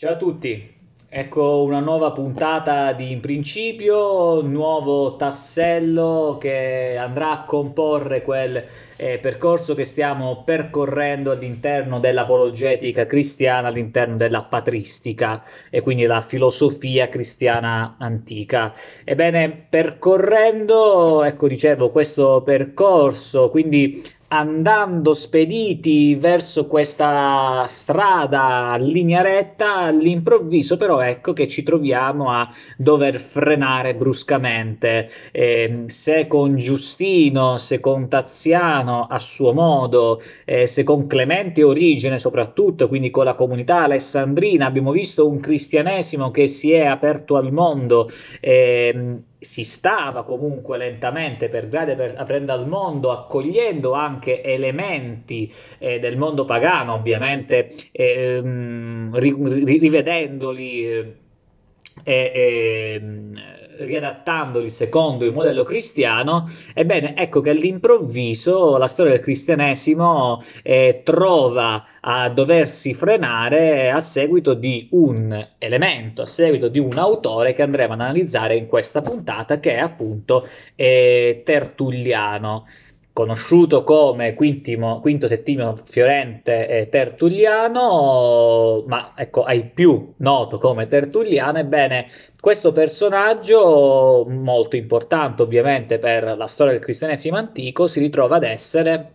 Ciao a tutti, ecco una nuova puntata di In Principio, nuovo tassello che andrà a comporre quel eh, percorso che stiamo percorrendo all'interno dell'apologetica cristiana, all'interno della patristica e quindi la filosofia cristiana antica. Ebbene, percorrendo, ecco dicevo, questo percorso, quindi andando spediti verso questa strada linea retta, all'improvviso però ecco che ci troviamo a dover frenare bruscamente. Eh, se con Giustino, se con Taziano a suo modo, eh, se con Clemente Origine soprattutto, quindi con la comunità alessandrina, abbiamo visto un cristianesimo che si è aperto al mondo. Eh, si stava comunque lentamente per per, aprendo al mondo, accogliendo anche elementi eh, del mondo pagano, ovviamente eh, rivedendoli. Eh, ehm, riadattandoli secondo il modello cristiano, ebbene ecco che all'improvviso la storia del cristianesimo eh, trova a doversi frenare a seguito di un elemento, a seguito di un autore che andremo ad analizzare in questa puntata che è appunto eh, Tertulliano conosciuto come Quintimo, Quinto Settimio Fiorente e eh, Tertulliano, ma ecco, ai più noto come Tertulliano, ebbene, questo personaggio molto importante ovviamente per la storia del cristianesimo antico si ritrova ad essere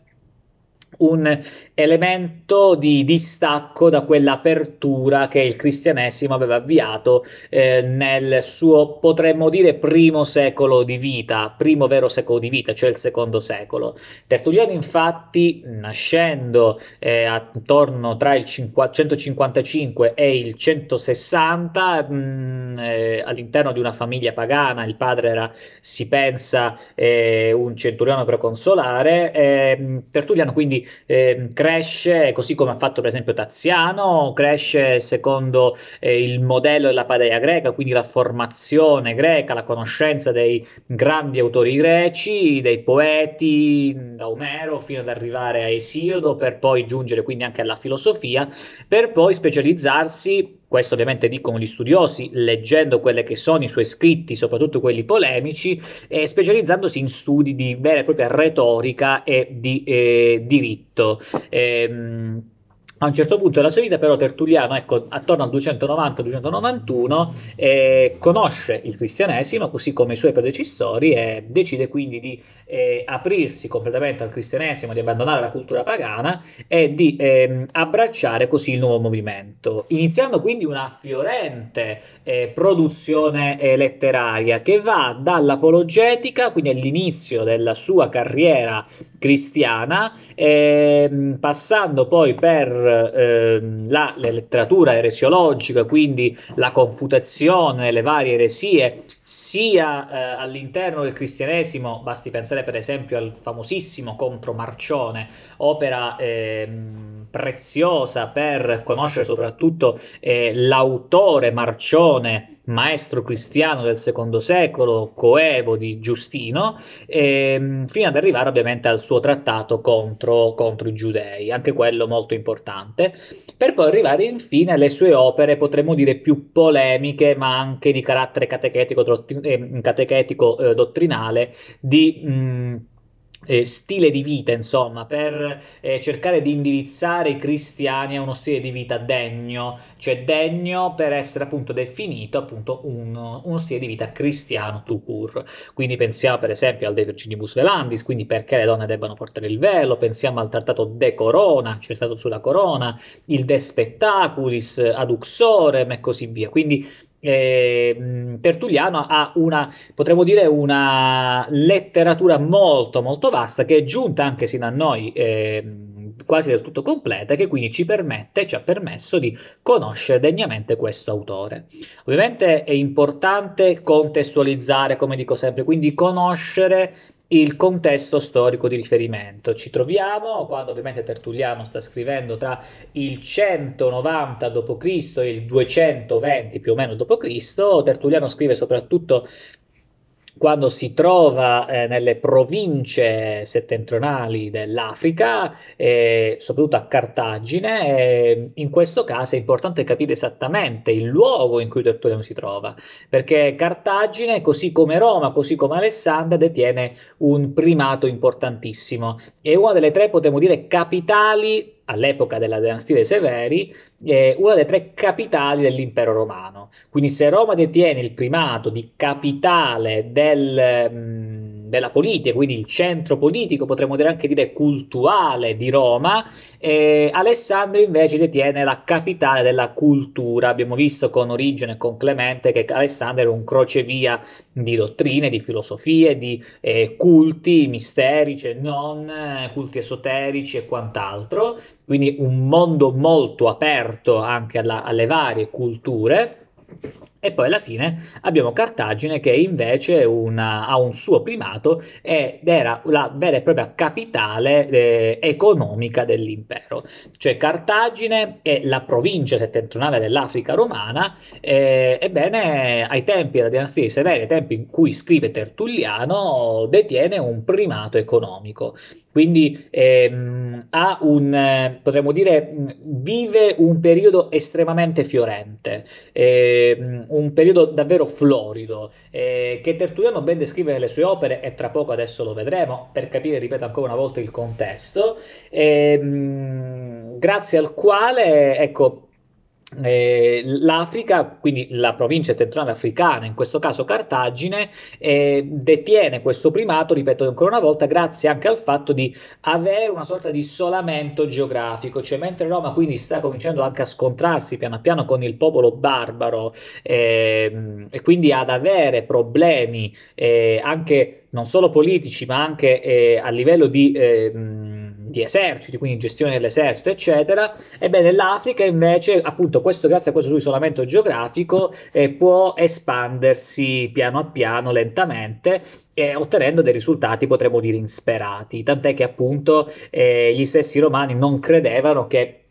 un elemento di distacco da quell'apertura che il cristianesimo aveva avviato eh, nel suo, potremmo dire, primo secolo di vita, primo vero secolo di vita, cioè il secondo secolo. Tertulliano infatti, nascendo eh, attorno tra il 155 e il 160, mh, mm, eh, all'interno di una famiglia pagana, il padre era, si pensa, eh, un centuriano proconsolare, ehm, Tertulliano quindi eh, cresce, così come ha fatto per esempio Taziano, cresce secondo eh, il modello della padea greca, quindi la formazione greca, la conoscenza dei grandi autori greci, dei poeti, da Omero fino ad arrivare a Esiodo, per poi giungere quindi anche alla filosofia, per poi specializzarsi questo ovviamente dicono gli studiosi leggendo quelli che sono i suoi scritti, soprattutto quelli polemici, eh, specializzandosi in studi di vera e propria retorica e di eh, diritto. Ehm, a un certo punto della sua vita però Tertulliano, ecco, attorno al 290-291, eh, conosce il cristianesimo così come i suoi predecessori e decide quindi di eh, aprirsi completamente al cristianesimo, di abbandonare la cultura pagana e di eh, abbracciare così il nuovo movimento, iniziando quindi una fiorente eh, produzione eh, letteraria che va dall'apologetica, quindi all'inizio della sua carriera cristiana, ehm, passando poi per ehm, la, la, letteratura eresiologica, quindi la confutazione, le varie eresie, sia eh, all'interno del cristianesimo, basti pensare per esempio al famosissimo Contro Marcione, opera ehm, preziosa per conoscere soprattutto eh, l'autore Marcione maestro cristiano del secondo secolo, coevo di Giustino, ehm, fino ad arrivare ovviamente al suo trattato contro, contro, i giudei, anche quello molto importante, per poi arrivare infine alle sue opere, potremmo dire più polemiche, ma anche di carattere catechetico, dottin- ehm, catechetico eh, dottrinale, di... Mh, mm, eh, stile di vita, insomma, per eh, cercare di indirizzare i cristiani a uno stile di vita degno, cioè degno per essere appunto definito appunto uno, uno stile di vita cristiano to cure. Quindi pensiamo per esempio al De Virginibus Velandis, quindi perché le donne debbano portare il velo, pensiamo al trattato De Corona, cioè il trattato sulla corona, il De Spectaculis, ad Uxorem e così via. Quindi eh, Tertulliano ha una, potremmo dire, una letteratura molto molto vasta che è giunta anche sino a noi eh, quasi del tutto completa e che quindi ci permette, ci ha permesso di conoscere degnamente questo autore. Ovviamente è importante contestualizzare, come dico sempre, quindi conoscere il contesto storico di riferimento. Ci troviamo quando ovviamente Tertulliano sta scrivendo tra il 190 d.C. e il 220 più o meno d.C. Tertulliano scrive soprattutto quando si trova eh, nelle province settentrionali dell'Africa, eh, soprattutto a Cartagine, eh, in questo caso è importante capire esattamente il luogo in cui Tertulliano si trova, perché Cartagine, così come Roma, così come Alessandria, detiene un primato importantissimo. È una delle tre, potremmo dire, capitali all'epoca della dinastia dei Severi, eh, una delle tre capitali dell'impero romano. Quindi se Roma detiene il primato di capitale del... Mh, mm, della politica, quindi il centro politico, potremmo dire anche dire culturale di Roma, e Alessandro invece detiene la capitale della cultura. Abbiamo visto con Origene e con Clemente che Alessandro era un crocevia di dottrine, di filosofie, di eh, culti misterici cioè e non, eh, culti esoterici e quant'altro, quindi un mondo molto aperto anche alla, alle varie culture e poi alla fine abbiamo Cartagine che invece una, ha un suo primato ed era la vera e propria capitale eh, economica dell'impero. Cioè Cartagine è la provincia settentrionale dell'Africa romana, eh, ebbene ai tempi della dinastia di Severi, ai tempi in cui scrive Tertulliano, detiene un primato economico. Quindi ehm, ha un, potremmo dire, vive un periodo estremamente fiorente, ehm, un periodo davvero florido, eh, che Tertulliano ben descrive nelle sue opere e tra poco adesso lo vedremo per capire, ripeto ancora una volta, il contesto, ehm, grazie al quale, ecco, eh, L'Africa, quindi la provincia settentrionale africana, in questo caso Cartagine, eh, detiene questo primato, ripeto ancora una volta, grazie anche al fatto di avere una sorta di isolamento geografico, cioè mentre Roma quindi sta cominciando anche a scontrarsi piano piano con il popolo barbaro eh, e quindi ad avere problemi eh, anche non solo politici ma anche eh, a livello di ehm, di eserciti, quindi gestione dell'esercito, eccetera. Ebbene, l'Africa invece, appunto, questo, grazie a questo suo isolamento geografico, eh, può espandersi piano a piano, lentamente, eh, ottenendo dei risultati, potremmo dire, insperati. Tant'è che appunto eh, gli stessi romani non credevano che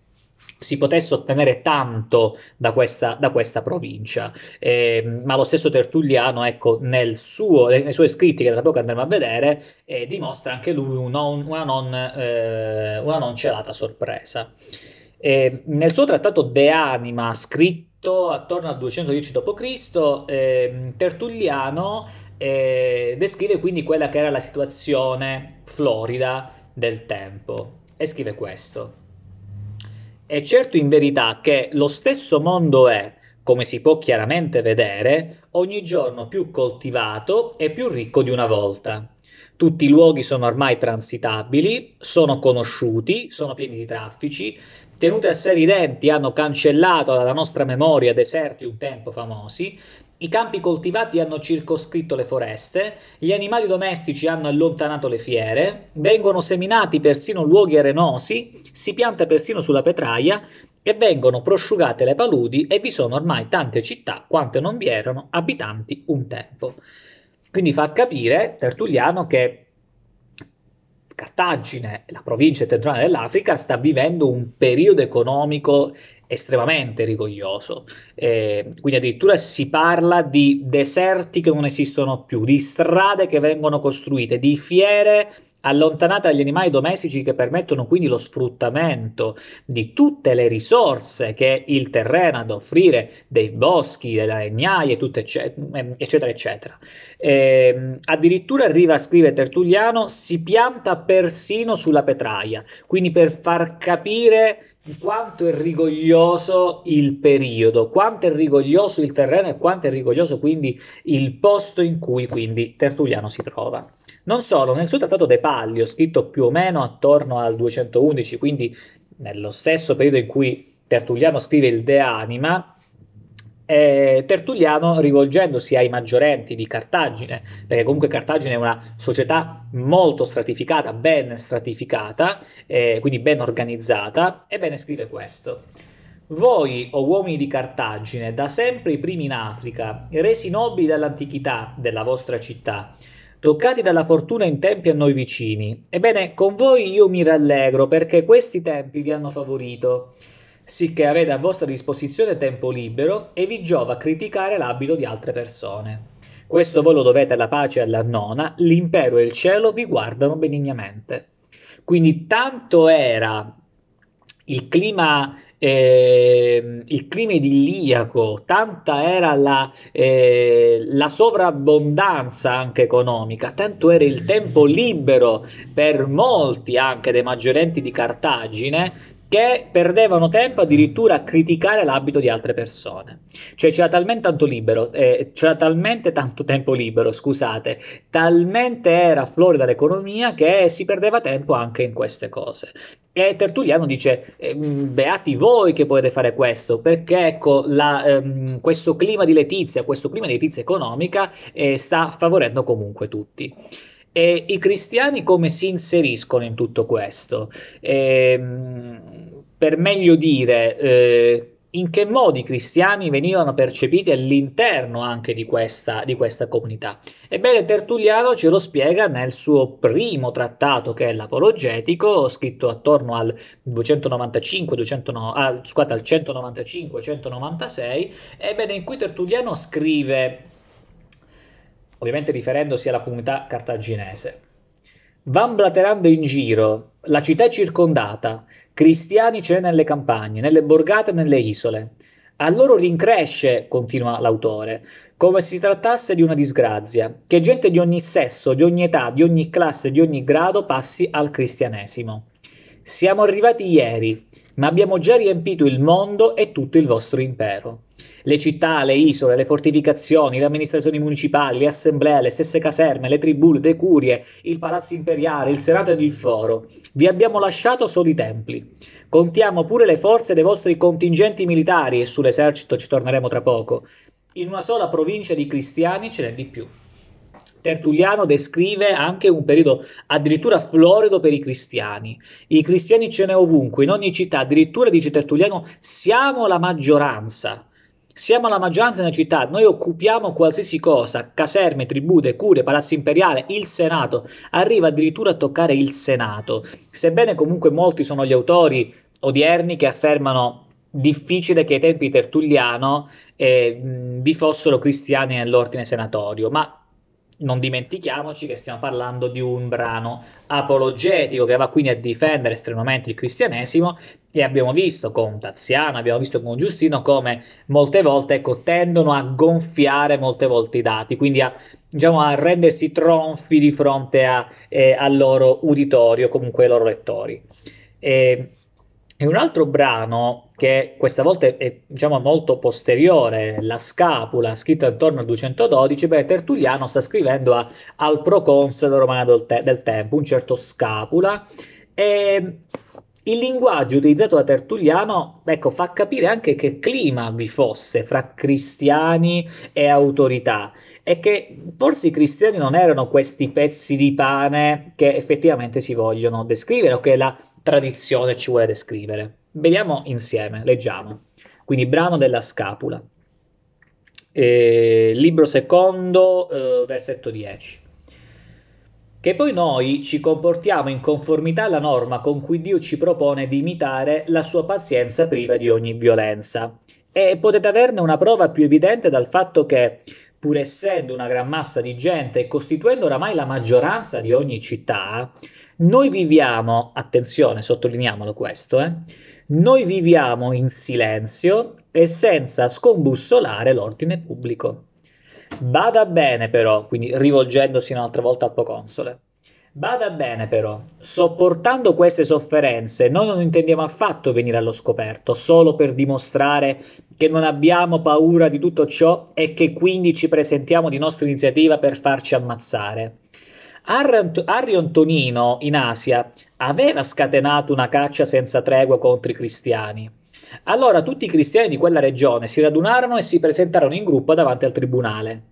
si potesse ottenere tanto da questa, da questa provincia. Eh, ma lo stesso Tertulliano, ecco, suo, nei suoi scritti che tra poco andremo a vedere, eh, dimostra anche lui un non, una, non, eh, una, non, celata sorpresa. Ehm, nel suo trattato De Anima, scritto attorno al 210 d.C., ehm, Tertulliano eh, descrive quindi quella che era la situazione florida del tempo e scrive questo è certo in verità che lo stesso mondo è, come si può chiaramente vedere, ogni giorno più coltivato e più ricco di una volta. Tutti i luoghi sono ormai transitabili, sono conosciuti, sono pieni di traffici, tenute a sé i denti hanno cancellato dalla nostra memoria deserti un tempo famosi, i campi coltivati hanno circoscritto le foreste, gli animali domestici hanno allontanato le fiere, vengono seminati persino luoghi arenosi, si pianta persino sulla petraia e vengono prosciugate le paludi e vi sono ormai tante città quante non vi erano abitanti un tempo. Quindi fa capire Tertulliano che Cartagine, la provincia settentrionale dell'Africa, sta vivendo un periodo economico estremamente rigoglioso. Eh, quindi addirittura si parla di deserti che non esistono più, di strade che vengono costruite, di fiere allontanata dagli animali domestici che permettono quindi lo sfruttamento di tutte le risorse che il terreno ha da offrire, dei boschi, delle legnaie, ehm, eccetera, eccetera. eccetera. Eh, addirittura arriva, scrive Tertulliano, si pianta persino sulla petraia, quindi per far capire quanto è rigoglioso il periodo, quanto è rigoglioso il terreno e quanto è rigoglioso quindi il posto in cui quindi Tertulliano si trova. Non solo, nel suo trattato De Palio, scritto più o meno attorno al 211, quindi nello stesso periodo in cui Tertulliano scrive il De Anima, eh, Tertulliano, rivolgendosi ai maggiorenti di Cartagine, perché comunque Cartagine è una società molto stratificata, ben stratificata, eh, quindi ben organizzata, ebbene scrive questo. Voi, o uomini di Cartagine, da sempre i primi in Africa, resi nobili dall'antichità della vostra città, toccati dalla fortuna in tempi a noi vicini. Ebbene, con voi io mi rallegro perché questi tempi vi hanno favorito, sicché avete a vostra disposizione tempo libero e vi giova criticare l'abito di altre persone. Questo voi lo dovete alla pace e alla nona, l'impero e il cielo vi guardano benignamente. Quindi tanto era il clima eh, il clima idilliaco, tanta era la, eh, la sovrabbondanza anche economica, tanto era il tempo libero per molti anche dei maggiorenti di Cartagine, che perdevano tempo addirittura a criticare l'abito di altre persone. Cioè c'era talmente tanto libero, eh, c'era talmente tanto tempo libero, scusate, talmente era florida l'economia che si perdeva tempo anche in queste cose. E Tertulliano dice, eh, mm, beati voi che potete fare questo, perché ecco, la, ehm, questo clima di letizia, questo clima di letizia economica eh, sta favorendo comunque tutti. E i cristiani come si inseriscono in tutto questo? E, ehm, per meglio dire, eh, in che modo i cristiani venivano percepiti all'interno anche di questa, di questa, comunità. Ebbene, Tertulliano ce lo spiega nel suo primo trattato, che è l'Apologetico, scritto attorno al 295, 209, ah, al, 195-196, ebbene, in cui Tertulliano scrive ovviamente riferendosi alla comunità cartaginese. Van blaterando in giro, la città è circondata, cristiani c'è nelle campagne, nelle borgate e nelle isole. A loro rincresce, continua l'autore, come se si trattasse di una disgrazia, che gente di ogni sesso, di ogni età, di ogni classe, di ogni grado passi al cristianesimo. Siamo arrivati ieri, ma abbiamo già riempito il mondo e tutto il vostro impero. Le città, le isole, le fortificazioni, le amministrazioni municipali, le assemblee, le stesse caserme, le tribù, le curie, il palazzo imperiale, il senato ed il foro. Vi abbiamo lasciato soli templi. Contiamo pure le forze dei vostri contingenti militari e sull'esercito ci torneremo tra poco. In una sola provincia di cristiani ce n'è di più. Tertulliano descrive anche un periodo addirittura florido per i cristiani. I cristiani ce n'è ovunque, in ogni città, addirittura dice Tertulliano, siamo la maggioranza. Siamo la maggioranza della città, noi occupiamo qualsiasi cosa, caserme, tribute, cure, palazzo imperiale, il Senato, arriva addirittura a toccare il Senato. Sebbene comunque molti sono gli autori odierni che affermano difficile che ai tempi di Tertulliano eh, vi fossero cristiani nell'ordine senatorio, ma non dimentichiamoci che stiamo parlando di un brano apologetico che va quindi a difendere estremamente il cristianesimo e abbiamo visto con Taziano, abbiamo visto con Giustino come molte volte ecco, tendono a gonfiare molte volte i dati, quindi a, diciamo, a rendersi tronfi di fronte a, eh, al loro uditorio, comunque ai loro lettori. E, e un altro brano che questa volta è diciamo, molto posteriore, la scapula scritta intorno al 212, beh, Tertulliano sta scrivendo a, al proconsole romano del, te- del tempo, un certo scapula, e il linguaggio utilizzato da Tertulliano ecco, fa capire anche che clima vi fosse fra cristiani e autorità e che forse i cristiani non erano questi pezzi di pane che effettivamente si vogliono descrivere o che la tradizione ci vuole descrivere. Vediamo insieme, leggiamo. Quindi brano della scapula. Eh, libro secondo, eh, versetto 10. Che poi noi ci comportiamo in conformità alla norma con cui Dio ci propone di imitare la sua pazienza priva di ogni violenza. E potete averne una prova più evidente dal fatto che, pur essendo una gran massa di gente e costituendo oramai la maggioranza di ogni città, noi viviamo, attenzione, sottolineiamolo questo, eh, noi viviamo in silenzio e senza scombussolare l'ordine pubblico. Bada bene però, quindi rivolgendosi un'altra volta al proconsole, Bada bene però, sopportando queste sofferenze, noi non intendiamo affatto venire allo scoperto, solo per dimostrare che non abbiamo paura di tutto ciò e che quindi ci presentiamo di nostra iniziativa per farci ammazzare. Arion Antonino in Asia aveva scatenato una caccia senza tregua contro i cristiani. Allora tutti i cristiani di quella regione si radunarono e si presentarono in gruppo davanti al tribunale.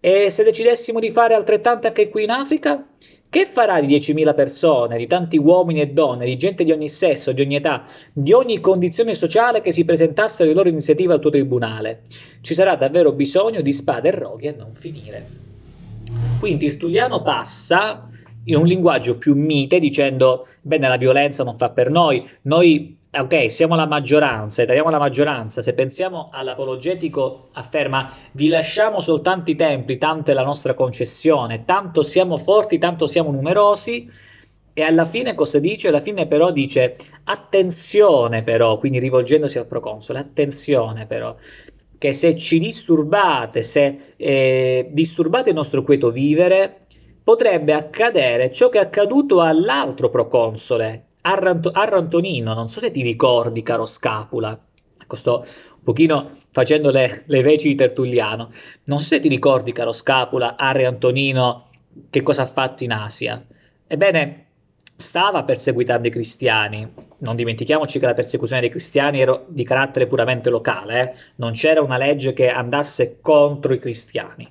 E se decidessimo di fare altrettanto anche qui in Africa? Che farà di 10.000 persone, di tanti uomini e donne, di gente di ogni sesso, di ogni età, di ogni condizione sociale che si presentassero di loro iniziativa al tuo tribunale? Ci sarà davvero bisogno di spade e roghi a non finire. Quindi Tertulliano passa in un linguaggio più mite dicendo, bene, la violenza non fa per noi, noi ok, siamo la maggioranza, tagliamo la maggioranza, se pensiamo all'apologetico afferma vi lasciamo soltanto i templi, tanto è la nostra concessione, tanto siamo forti, tanto siamo numerosi e alla fine cosa dice? Alla fine però dice attenzione però, quindi rivolgendosi al proconsole, attenzione però, che se ci disturbate, se eh, disturbate il nostro quieto vivere, potrebbe accadere ciò che è accaduto all'altro proconsole, Arrant- Arrantonino, non so se ti ricordi, caro Scapula. Ecco, sto un pochino facendo le, le veci di Tertulliano. Non so se ti ricordi, caro Scapula, Arre Antonino, che cosa ha fatto in Asia. Ebbene, stava perseguitando i cristiani. Non dimentichiamoci che la persecuzione dei cristiani era di carattere puramente locale, eh? non c'era una legge che andasse contro i cristiani.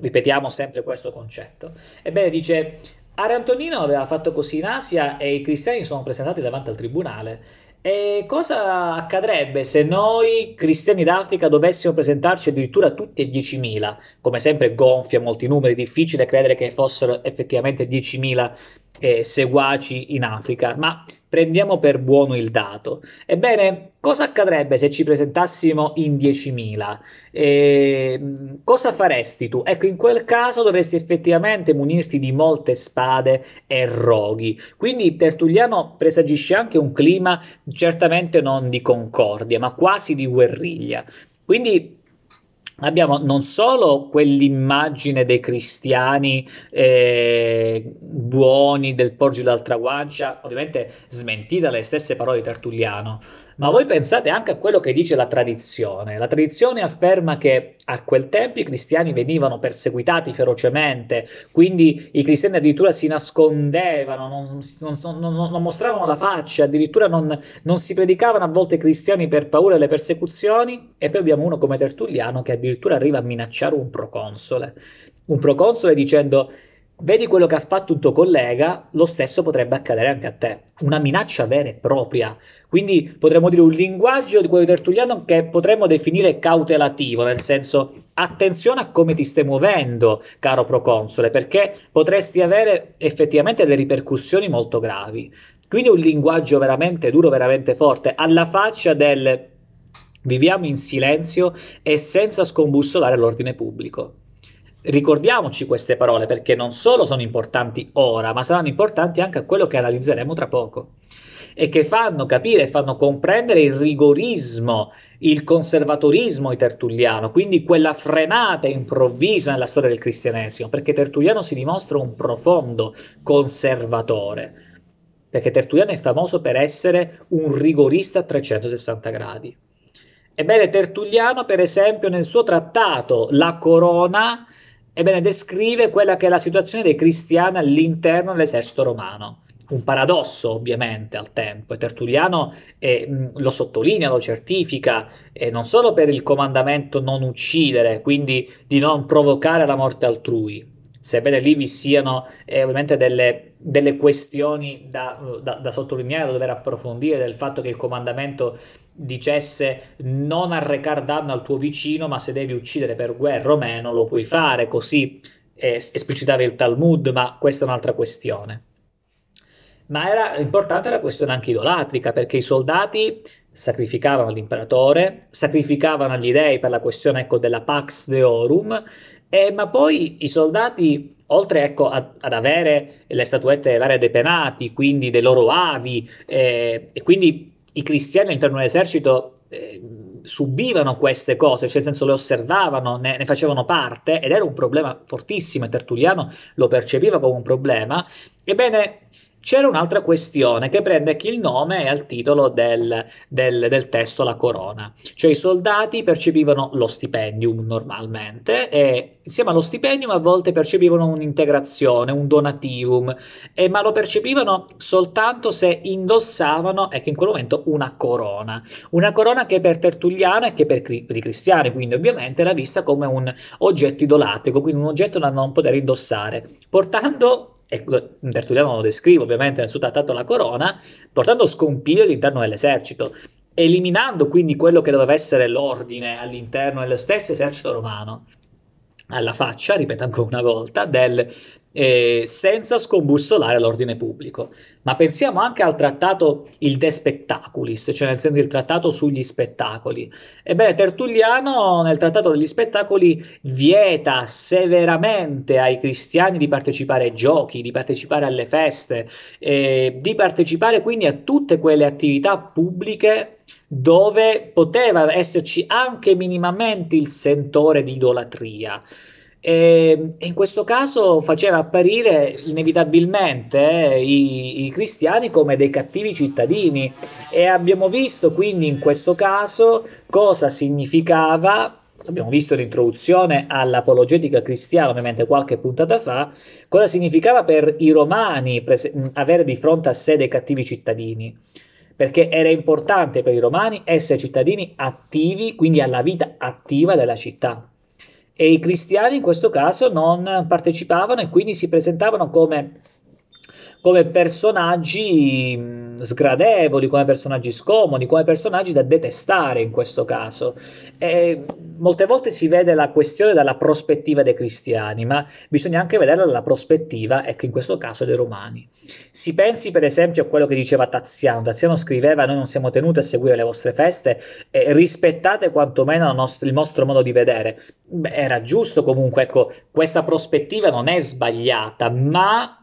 Ripetiamo sempre questo concetto. Ebbene, dice, Are Antonino aveva fatto così in Asia e i cristiani sono presentati davanti al tribunale. E cosa accadrebbe se noi cristiani d'Africa dovessimo presentarci addirittura tutti e 10.000? Come sempre gonfia molti numeri, difficile credere che fossero effettivamente 10.000 eh, seguaci in Africa, ma prendiamo per buono il dato. Ebbene, cosa accadrebbe se ci presentassimo in 10.000? Eh, cosa faresti tu? Ecco, in quel caso dovresti effettivamente munirti di molte spade e roghi. Quindi Tertulliano presagisce anche un clima certamente non di concordia, ma quasi di guerriglia. Quindi abbiamo non solo quell'immagine dei cristiani eh, buoni del porgi l'altra guancia, ovviamente smentita dalle stesse parole di Tertulliano, ma voi pensate anche a quello che dice la tradizione. La tradizione afferma che a quel tempo i cristiani venivano perseguitati ferocemente, quindi i cristiani addirittura si nascondevano, non, non, non, non mostravano la faccia, addirittura non, si predicavano a volte cristiani per paura delle persecuzioni. E poi abbiamo uno come Tertulliano che addirittura arriva a minacciare un proconsole. Un proconsole dicendo vedi quello che ha fatto un tuo collega, lo stesso potrebbe accadere anche a te. Una minaccia vera e propria. Quindi potremmo dire un linguaggio di quello di Tertulliano che potremmo definire cautelativo, nel senso attenzione a come ti stai muovendo, caro proconsole, perché potresti avere effettivamente delle ripercussioni molto gravi. Quindi un linguaggio veramente duro, veramente forte, alla faccia del viviamo in silenzio e senza scombussolare l'ordine pubblico ricordiamoci queste parole perché non solo sono importanti ora, ma saranno importanti anche a quello che analizzeremo tra poco e che fanno capire, fanno comprendere il rigorismo, il conservatorismo di Tertulliano, quindi quella frenata improvvisa nella storia del cristianesimo, perché Tertulliano si dimostra un profondo conservatore, perché Tertulliano è famoso per essere un rigorista a 360 gradi. Ebbene, Tertulliano, per esempio, nel suo trattato La Corona, Ebbene, descrive quella che è la situazione dei cristiani all'interno dell'esercito romano. Un paradosso, ovviamente, al tempo, e Tertulliano eh, lo sottolinea, lo certifica, eh, non solo per il comandamento non uccidere, quindi di non provocare la morte altrui, sebbene lì vi siano eh, ovviamente delle, delle questioni da, eh, da, da, sottolineare, da dover approfondire, del fatto che il comandamento dicesse non arrecar danno al tuo vicino, ma se devi uccidere per guerra o meno lo puoi fare, così eh, esplicitava il Talmud, ma questa è un'altra questione. Ma era importante la questione anche idolatrica, perché i soldati sacrificavano l'imperatore, sacrificavano gli dei per la questione ecco, della Pax Deorum, eh, ma poi i soldati, oltre ecco, a, ad avere le statuette dell'area dei penati, quindi dei loro avi, eh, e quindi i cristiani all'interno dell'esercito eh, subivano queste cose, cioè nel senso le osservavano, ne, ne, facevano parte ed era un problema fortissimo e Tertulliano lo percepiva come un problema. Ebbene, c'era un'altra questione che prende il nome e al titolo del, del, del, testo La Corona, cioè i soldati percepivano lo stipendium normalmente e insieme allo stipendium a volte percepivano un'integrazione, un donativum, eh, ma lo percepivano soltanto se indossavano, ecco in quel momento, una corona, una corona che per Tertulliano e che per cri- i cristiani quindi ovviamente era vista come un oggetto idolatrico, quindi un oggetto da non poter indossare, portando e Tertulliano lo descrive ovviamente nel suo trattato La Corona, portando scompiglio all'interno dell'esercito, eliminando quindi quello che doveva essere l'ordine all'interno dello stesso esercito romano alla faccia, ripeto ancora una volta, del eh, senza scombussolare l'ordine pubblico. Ma pensiamo anche al trattato Il De Spectaculis, cioè nel senso il trattato sugli spettacoli. Ebbene, Tertulliano nel trattato degli spettacoli vieta severamente ai cristiani di partecipare ai giochi, di partecipare alle feste, eh, di partecipare quindi a tutte quelle attività pubbliche dove poteva esserci anche minimamente il sentore di idolatria. E, in questo caso faceva apparire inevitabilmente eh, i, i, cristiani come dei cattivi cittadini e abbiamo visto quindi in questo caso cosa significava. Abbiamo visto l'introduzione all'apologetica cristiana, ovviamente qualche puntata fa, cosa significava per i romani pres- avere di fronte a sé dei cattivi cittadini perché era importante per i romani essere cittadini attivi, quindi alla vita attiva della città e i cristiani in questo caso non partecipavano e quindi si presentavano come come personaggi mm, sgradevoli, come personaggi scomodi, come personaggi da detestare in questo caso. E molte volte si vede la questione dalla prospettiva dei cristiani, ma bisogna anche vederla dalla prospettiva, ecco in questo caso, dei romani. Si pensi per esempio a quello che diceva Taziano. Taziano scriveva noi non siamo tenuti a seguire le vostre feste, eh, rispettate quantomeno il nostro modo di vedere. Beh, era giusto comunque, ecco, questa prospettiva non è sbagliata, ma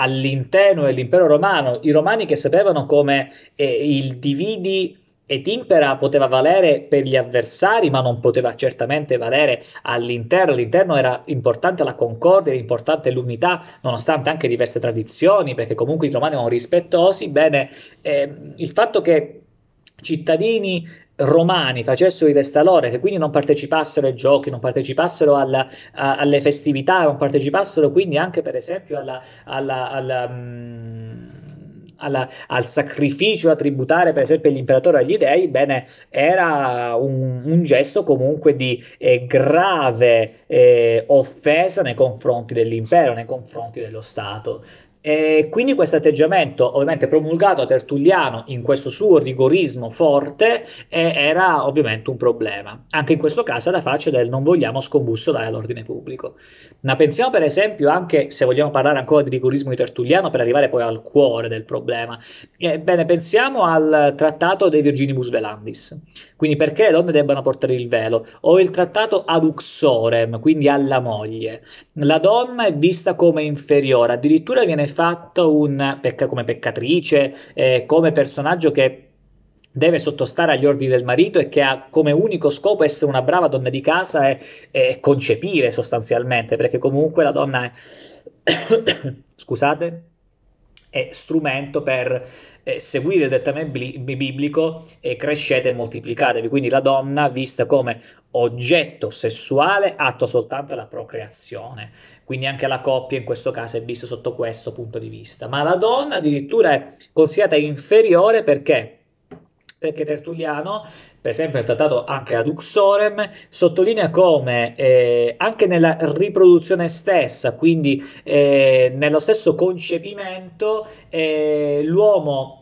all'interno mm. dell'impero romano, i romani che sapevano come eh, il dividi et impera poteva valere per gli avversari, ma non poteva certamente valere all'interno. All'interno era importante la concordia, era importante l'unità, nonostante anche diverse tradizioni, perché comunque i romani erano rispettosi. Bene, eh, il fatto che cittadini romani facessero i Vestalore, che quindi non partecipassero ai giochi, non partecipassero alla, a, alle festività, non partecipassero quindi anche per esempio alla, alla, alla mh, mm, alla, al sacrificio a tributare per esempio l'imperatore agli dei, bene, era un, un gesto comunque di eh, grave eh, offesa nei confronti dell'impero, nei confronti dello Stato. E quindi questo atteggiamento, ovviamente promulgato a Tertulliano in questo suo rigorismo forte, eh, era ovviamente un problema. Anche in questo caso la faccia del non vogliamo scombussolare l'ordine pubblico. Ma pensiamo per esempio anche, se vogliamo parlare ancora di rigorismo di Tertulliano, per arrivare poi al cuore del problema. Ebbene, pensiamo al trattato dei Virginibus Velandis, quindi perché le donne debbano portare il velo, o il trattato ad uxorem, quindi alla moglie. La donna è vista come inferiore, addirittura viene fatto un, pecca, come peccatrice, eh, come personaggio che deve sottostare agli ordini del marito e che ha come unico scopo essere una brava donna di casa e, e concepire sostanzialmente, perché comunque la donna è... scusate è strumento per eh, seguire il dettame biblico e crescete e moltiplicatevi. Quindi la donna vista come oggetto sessuale atto soltanto alla procreazione. Quindi anche la coppia in questo caso è vista sotto questo punto di vista. Ma la donna addirittura è considerata inferiore perché? Perché Tertulliano per esempio nel trattato anche ad Uxorem, sottolinea come eh, anche nella riproduzione stessa, quindi eh, nello stesso concepimento, eh, l'uomo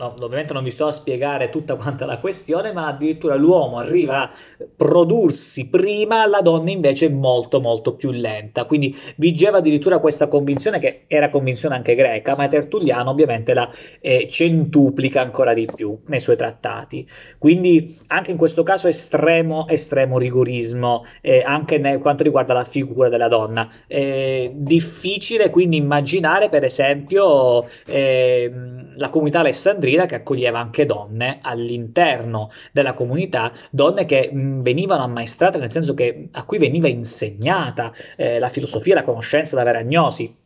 no, ovviamente non vi sto a spiegare tutta quanta la questione, ma addirittura l'uomo arriva a prodursi prima, la donna invece è molto molto più lenta. Quindi vigeva addirittura questa convinzione che era convinzione anche greca, ma Tertulliano ovviamente la eh, centuplica ancora di più nei suoi trattati. Quindi anche in questo caso estremo, estremo rigorismo, eh, anche nel quanto riguarda la figura della donna. Eh, difficile quindi immaginare, per esempio, ehm, la comunità alessandrina scoprire che accoglieva anche donne all'interno della comunità, donne che mh, venivano ammaestrate, nel senso che a cui veniva insegnata eh, la filosofia, la conoscenza da Veragnosi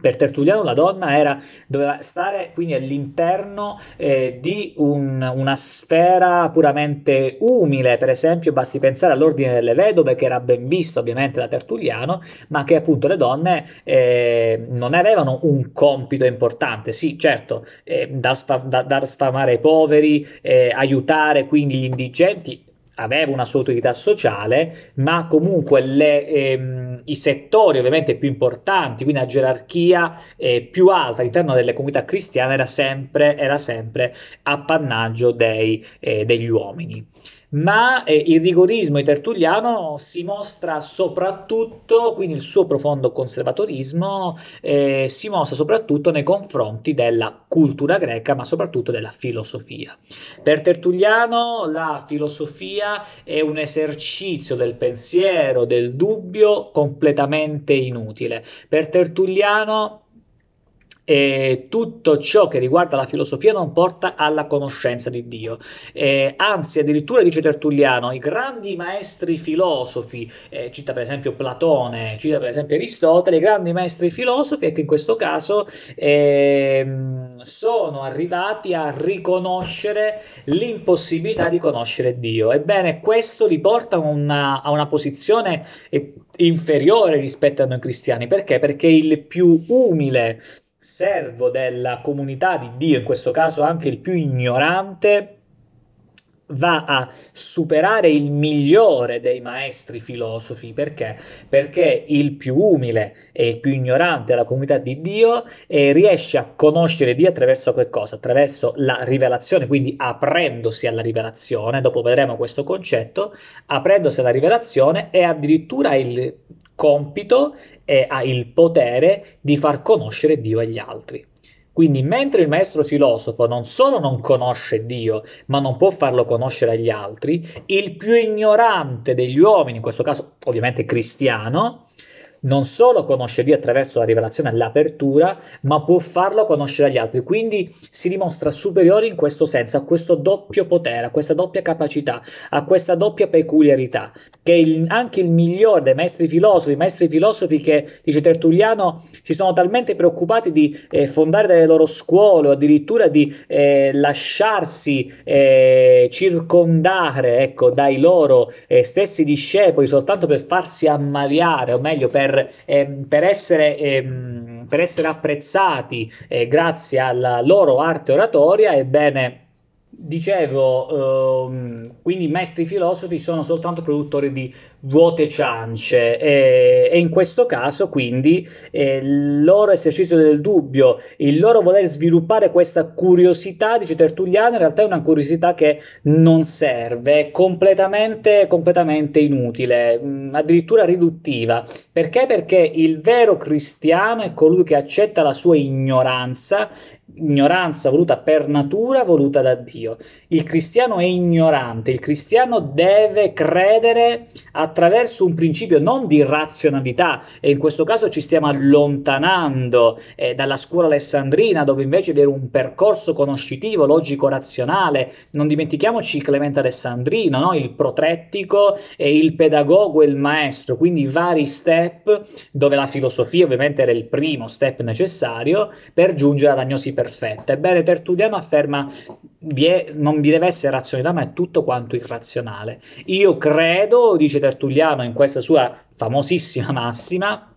per Tertulliano la donna era, doveva stare quindi all'interno eh, di un, una sfera puramente umile, per esempio basti pensare all'ordine delle vedove che era ben visto ovviamente da Tertulliano, ma che appunto le donne eh, non avevano un compito importante, sì certo, eh, dar, spa, da, dar sfamare i poveri, eh, aiutare quindi gli indigenti, aveva una sua utilità sociale, ma comunque le, ehm, i settori ovviamente più importanti, quindi la gerarchia eh, più alta all'interno delle comunità cristiane era sempre, era sempre appannaggio dei, eh, degli uomini ma eh, il rigorismo di Tertulliano si mostra soprattutto, quindi il suo profondo conservatorismo eh, si mostra soprattutto nei confronti della cultura greca, ma soprattutto della filosofia. Per Tertulliano la filosofia è un esercizio del pensiero, del dubbio completamente inutile. Per Tertulliano eh, tutto ciò che riguarda la filosofia non porta alla conoscenza di Dio. Eh, anzi, addirittura dice Tertulliano, i grandi maestri filosofi, eh, cita per esempio Platone, cita per esempio Aristotele, i grandi maestri filosofi, ecco in questo caso, ehm, sono arrivati a riconoscere l'impossibilità di conoscere Dio. Ebbene, questo li porta una, a una posizione inferiore rispetto a noi cristiani. Perché? Perché il più umile servo della comunità di Dio, in questo caso anche il più ignorante, va a superare il migliore dei maestri filosofi. Perché? Perché il più umile e il più ignorante della comunità di Dio eh, riesce a conoscere Dio attraverso che cosa? Attraverso la rivelazione, quindi aprendosi alla rivelazione, dopo vedremo questo concetto, aprendosi alla rivelazione e addirittura il compito e ha il potere di far conoscere Dio agli altri. Quindi, mentre il maestro filosofo non solo non conosce Dio, ma non può farlo conoscere agli altri, il più ignorante degli uomini, in questo caso ovviamente cristiano, non solo conosce Dio attraverso la rivelazione e l'apertura, ma può farlo conoscere agli altri. Quindi si dimostra superiore in questo senso, a questo doppio potere, a questa doppia capacità, a questa doppia peculiarità, che il, anche il migliore dei maestri filosofi, maestri filosofi che, dice Tertulliano, si sono talmente preoccupati di eh, fondare delle loro scuole o addirittura di eh, lasciarsi eh, circondare ecco, dai loro eh, stessi discepoli soltanto per farsi ammaliare, o meglio per per, ehm, per, essere, ehm, per essere, apprezzati eh, grazie alla loro arte oratoria, ebbene Dicevo, um, quindi i maestri filosofi sono soltanto produttori di vuote ciance e, e in questo caso quindi eh, il loro esercizio del dubbio, il loro voler sviluppare questa curiosità, dice Tertulliano, in realtà è una curiosità che non serve, è completamente, completamente inutile, mh, mm, addirittura riduttiva. Perché? Perché il vero cristiano è colui che accetta la sua ignoranza ignoranza voluta per natura, voluta da Dio. Il cristiano è ignorante, il cristiano deve credere attraverso un principio non di razionalità e in questo caso ci stiamo allontanando eh, dalla scuola alessandrina dove invece vi era un percorso conoscitivo, logico-razionale. Non dimentichiamoci Clemente Alessandrino, no? il protrettico e il pedagogo e il maestro, quindi vari step dove la filosofia ovviamente era il primo step necessario per giungere alla all'agnosi perfetta. Ebbene, Tertulliano afferma che non vi deve essere razionalità, ma è tutto quanto irrazionale. Io credo, dice Tertulliano in questa sua famosissima massima,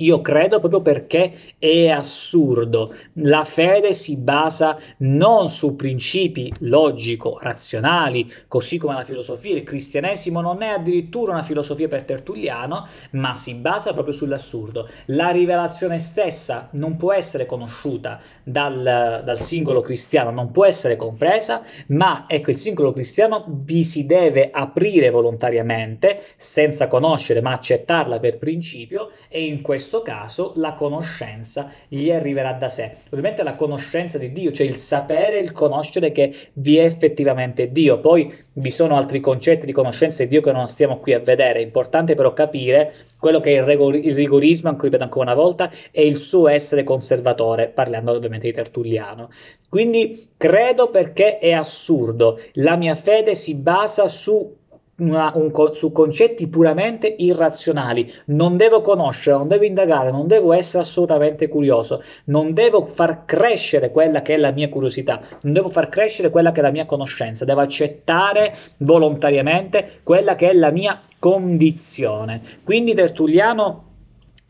io credo proprio perché è assurdo. La fede si basa non su principi logico-razionali, così come la filosofia. Il cristianesimo non è addirittura una filosofia per Tertulliano, ma si basa proprio sull'assurdo. La rivelazione stessa non può essere conosciuta dal, dal singolo cristiano, non può essere compresa, ma ecco, il singolo cristiano vi si deve aprire volontariamente, senza conoscere, ma accettarla per principio, e in questo questo caso la conoscenza gli arriverà da sé. Ovviamente la conoscenza di Dio, cioè il sapere, il conoscere che vi è effettivamente Dio. Poi vi sono altri concetti di conoscenza di Dio che non stiamo qui a vedere. È importante però capire quello che è il, rigor- il rigorismo, anche ripeto ancora una volta, e il suo essere conservatore, parlando ovviamente di Tertulliano. Quindi credo perché è assurdo. La mia fede si basa su una, un, su concetti puramente irrazionali. Non devo conoscere, non devo indagare, non devo essere assolutamente curioso, non devo far crescere quella che è la mia curiosità, non devo far crescere quella che è la mia conoscenza, devo accettare volontariamente quella che è la mia condizione. Quindi Tertulliano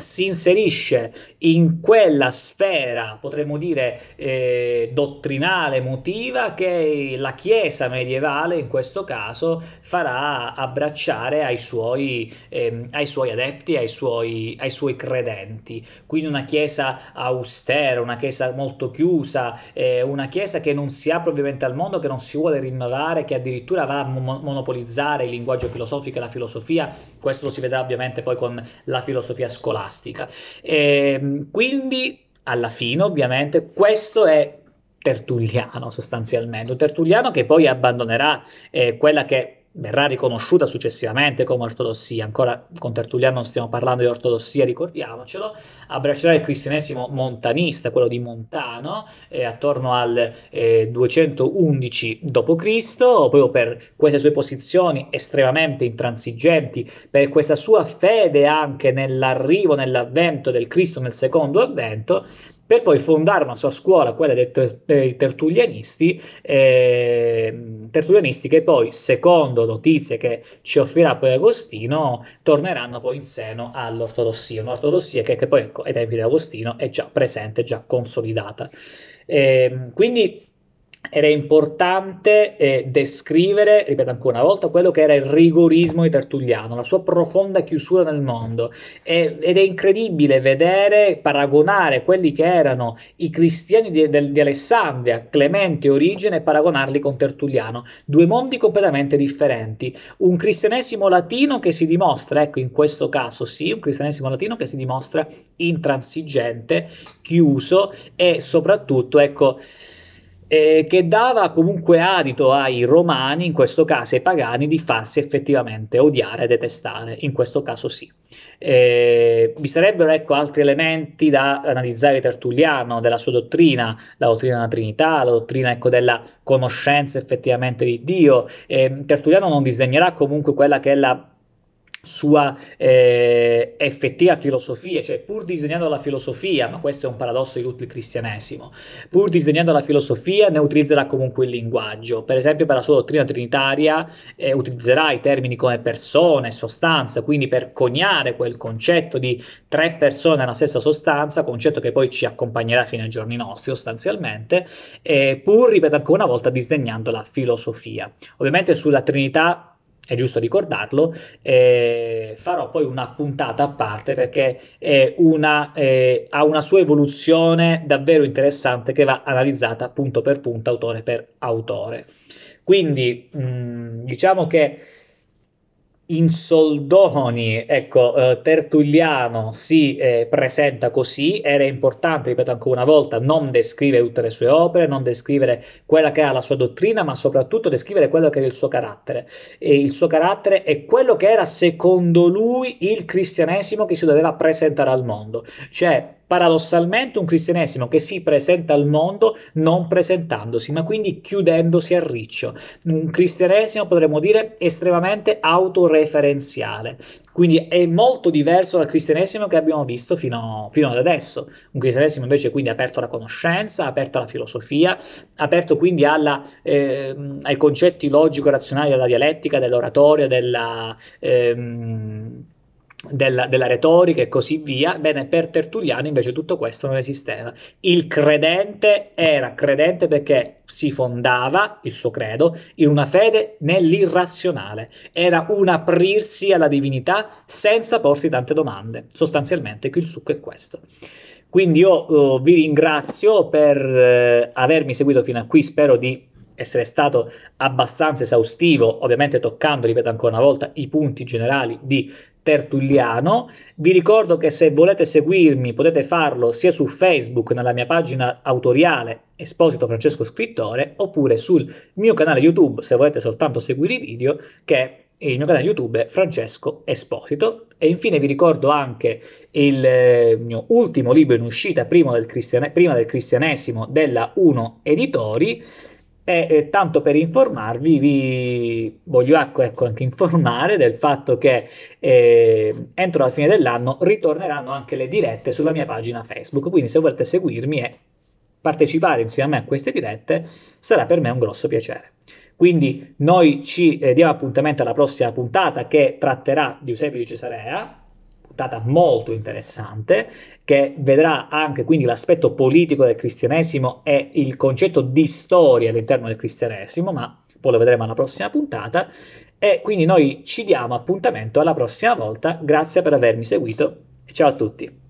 si inserisce in quella sfera, potremmo dire, eh, dottrinale, emotiva, che la Chiesa medievale in questo caso farà abbracciare ai suoi, eh, ai suoi adepti, ai suoi, ai suoi, credenti. Quindi una Chiesa austera, una Chiesa molto chiusa, eh, una Chiesa che non si apre ovviamente al mondo, che non si vuole rinnovare, che addirittura va a mo- monopolizzare il linguaggio filosofico e la filosofia. Questo lo si vedrà ovviamente poi con la filosofia scolare fantastica. E, ehm, quindi, alla fine, ovviamente, questo è Tertulliano sostanzialmente, Tertulliano che poi abbandonerà eh, quella che verrà riconosciuta successivamente come ortodossia, ancora con Tertulliano non stiamo parlando di ortodossia, ricordiamocelo, abbraccerà il cristianesimo montanista, quello di Montano, eh, attorno al eh, 211 d.C., proprio per queste sue posizioni estremamente intransigenti, per questa sua fede anche nell'arrivo, nell'avvento del Cristo nel secondo avvento, per poi fondare una sua scuola, quella dei, ter- dei tertulianisti, eh, tertulianisti che poi, secondo notizie che ci offrirà poi Agostino, torneranno poi in seno all'ortodossia, un'ortodossia che, che poi ecco, ai tempi di Agostino è già presente, già consolidata. Eh, quindi era importante eh, descrivere, ripeto ancora una volta, quello che era il rigorismo di Tertulliano, la sua profonda chiusura nel mondo. E, ed è incredibile vedere, paragonare quelli che erano i cristiani di, di, di Alessandria, Clemente e Origene, e paragonarli con Tertulliano. Due mondi completamente differenti. Un cristianesimo latino che si dimostra, ecco in questo caso sì, un cristianesimo latino che si dimostra intransigente, chiuso e soprattutto, ecco eh, che dava comunque adito ai romani, in questo caso ai pagani, di farsi effettivamente odiare e detestare, in questo caso sì. Eh, vi sarebbero ecco, altri elementi da analizzare Tertulliano, della sua dottrina, la dottrina della Trinità, la dottrina ecco, della conoscenza effettivamente di Dio. Eh, Tertulliano non disdegnerà comunque quella che è la sua eh, effettiva filosofia, cioè pur disegnando la filosofia, ma questo è un paradosso di tutto il cristianesimo, pur disegnando la filosofia ne utilizzerà comunque il linguaggio, per esempio per la sua dottrina trinitaria eh, utilizzerà i termini come persona e sostanza, quindi per coniare quel concetto di tre persone nella stessa sostanza, concetto che poi ci accompagnerà fino ai giorni nostri sostanzialmente, eh, pur, ripeto ancora una volta, disdegnando la filosofia. Ovviamente sulla Trinità è giusto ricordarlo, eh, farò poi una puntata a parte perché una, eh, ha una sua evoluzione davvero interessante che va analizzata punto per punto, autore per autore. Quindi mh, mm, diciamo che in soldoni, ecco, eh, Tertulliano si eh, presenta così, era importante, ripeto ancora una volta, non descrivere tutte le sue opere, non descrivere quella che era la sua dottrina, ma soprattutto descrivere quello che era il suo carattere. E il suo carattere è quello che era secondo lui il cristianesimo che si doveva presentare al mondo, cioè paradossalmente un cristianesimo che si presenta al mondo non presentandosi, ma quindi chiudendosi a riccio. Un cristianesimo potremmo dire estremamente autoreferenziale. Quindi è molto diverso dal cristianesimo che abbiamo visto fino, fino, ad adesso. Un cristianesimo invece quindi aperto alla conoscenza, aperto alla filosofia, aperto quindi alla, eh, ai concetti logico-razionali della dialettica, dell'oratoria, della... Ehm, della, della, retorica e così via. Bene, per Tertulliano invece tutto questo non esisteva. Il credente era credente perché si fondava il suo credo in una fede nell'irrazionale, era un aprirsi alla divinità senza porsi tante domande. Sostanzialmente il succo è questo. Quindi io uh, vi ringrazio per uh, avermi seguito fino a qui, spero di essere stato abbastanza esaustivo, ovviamente toccando, ripeto ancora una volta, i punti generali di Tertulliano. Vi ricordo che se volete seguirmi potete farlo sia su Facebook nella mia pagina autoriale Esposito Francesco Scrittore oppure sul mio canale YouTube se volete soltanto seguire i video che è il mio canale YouTube Francesco Esposito e infine vi ricordo anche il eh, mio ultimo libro in uscita prima del, cristiane- prima del cristianesimo della 1 Editori e eh, tanto per informarvi, vi voglio ecco, ecco, anche informare del fatto che eh, entro la fine dell'anno ritorneranno anche le dirette sulla mia pagina Facebook. Quindi, se volete seguirmi e partecipare insieme a me a queste dirette, sarà per me un grosso piacere. Quindi, noi ci eh, diamo appuntamento alla prossima puntata che tratterà di Eusebio di Cesarea puntata molto interessante che vedrà anche quindi l'aspetto politico del cristianesimo e il concetto di storia all'interno del cristianesimo, ma poi lo vedremo alla prossima puntata. E quindi noi ci diamo appuntamento alla prossima volta. Grazie per avermi seguito. e Ciao a tutti.